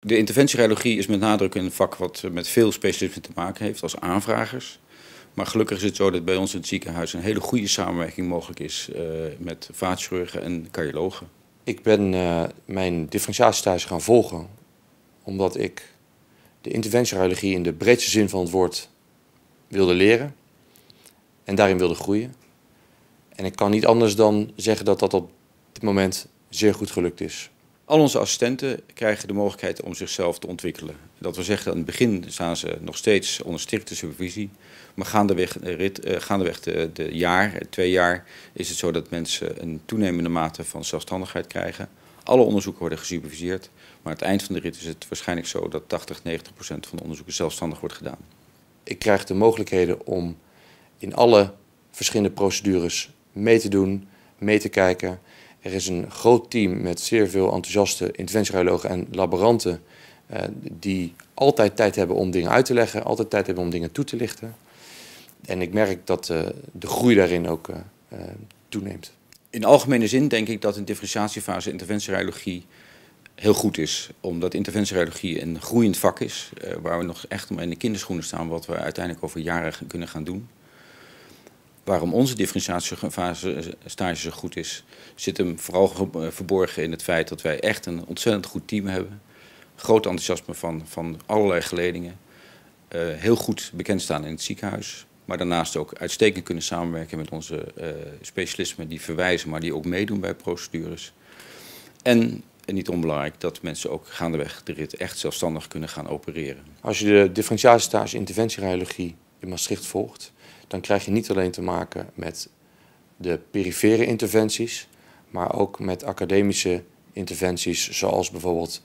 De interventieradiologie is met nadruk een vak wat eh, met veel specialisten te maken heeft als aanvragers. Maar gelukkig is het zo dat bij ons in het ziekenhuis een hele goede samenwerking mogelijk is eh, met vaatchirurgen en cardiologen. Ik ben eh, mijn differentiatiestage gaan volgen omdat ik de interventieradiologie in de breedste zin van het woord wilde leren en daarin wilde groeien. En ik kan niet anders dan zeggen dat dat op dit moment zeer goed gelukt is. Al onze assistenten krijgen de mogelijkheid om zichzelf te ontwikkelen. Dat wil zeggen, aan het begin staan ze nog steeds onder strikte supervisie. Maar gaandeweg, eh, rit, eh, gaandeweg de, de jaar, twee jaar, is het zo dat mensen een toenemende mate van zelfstandigheid krijgen. Alle onderzoeken worden gesuperviseerd. Maar aan het eind van de rit is het waarschijnlijk zo dat 80, 90 procent van de onderzoeken zelfstandig wordt gedaan. Ik krijg de mogelijkheden om in alle verschillende procedures mee te doen, mee te kijken er is een groot team met zeer veel enthousiaste interventieruilogen en laboranten eh, die altijd tijd hebben om dingen uit te leggen, altijd tijd hebben om dingen toe te lichten. En ik merk dat eh, de groei daarin ook eh, toeneemt. In algemene zin denk ik dat een differentiatiefase interventieruilogie heel goed is. Omdat interventieruilogie een groeiend vak is, waar we nog echt maar in de kinderschoenen staan wat we uiteindelijk over jaren kunnen gaan doen waarom onze differentiatiefase eh, zo goed is, zit hem vooral eh, verborgen in het feit dat wij echt een ontzettend goed team hebben. Groot enthousiasme van, van allerlei geledingen. Eh, heel goed bekend staan in het ziekenhuis. Maar daarnaast ook uitstekend kunnen samenwerken met onze uh, specialismen die verwijzen, maar die ook meedoen bij procedures. En niet onbelangrijk dat mensen ook gaandeweg de rit echt zelfstandig kunnen gaan opereren. Als je de differentiatiestage interventieradiologie in Maastricht volgt, dan krijg je niet alleen te maken met de perifere interventies, maar ook met academische interventies zoals bijvoorbeeld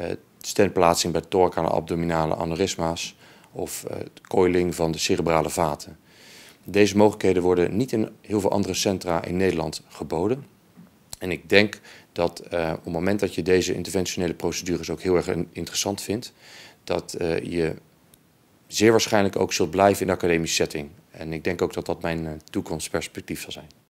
uh, eh, stentplaatsing bij torcale abdominale aneurysma's of uh, eh, coiling van de cerebrale vaten. Deze mogelijkheden worden niet in heel veel andere centra in Nederland geboden. En ik denk dat eh, op het moment dat je deze interventionele procedures ook heel erg interessant vindt, dat je zeer waarschijnlijk ook zult blijven in de academische setting. En ik denk ook dat dat mijn eh, toekomstperspectief zal zijn.